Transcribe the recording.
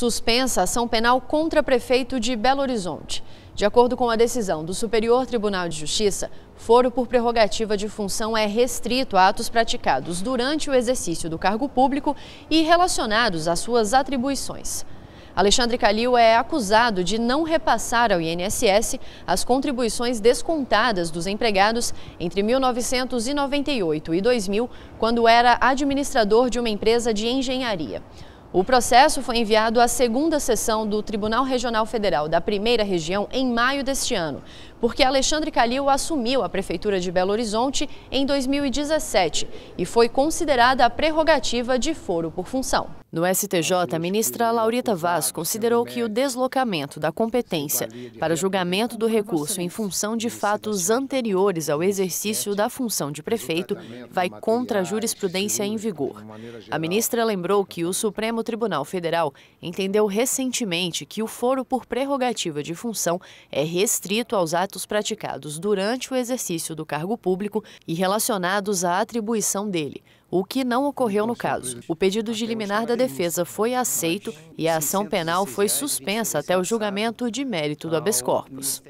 suspensa a ação penal contra prefeito de Belo Horizonte. De acordo com a decisão do Superior Tribunal de Justiça, foro por prerrogativa de função é restrito a atos praticados durante o exercício do cargo público e relacionados às suas atribuições. Alexandre Calil é acusado de não repassar ao INSS as contribuições descontadas dos empregados entre 1998 e 2000, quando era administrador de uma empresa de engenharia. O processo foi enviado à segunda sessão do Tribunal Regional Federal da Primeira Região em maio deste ano porque Alexandre Calil assumiu a Prefeitura de Belo Horizonte em 2017 e foi considerada a prerrogativa de foro por função. No STJ, a ministra Laurita Vaz considerou que o deslocamento da competência para julgamento do recurso em função de fatos anteriores ao exercício da função de prefeito vai contra a jurisprudência em vigor. A ministra lembrou que o Supremo Tribunal Federal entendeu recentemente que o foro por prerrogativa de função é restrito aos atos atos praticados durante o exercício do cargo público e relacionados à atribuição dele, o que não ocorreu no caso. O pedido de liminar da defesa foi aceito e a ação penal foi suspensa até o julgamento de mérito do habeas corpus.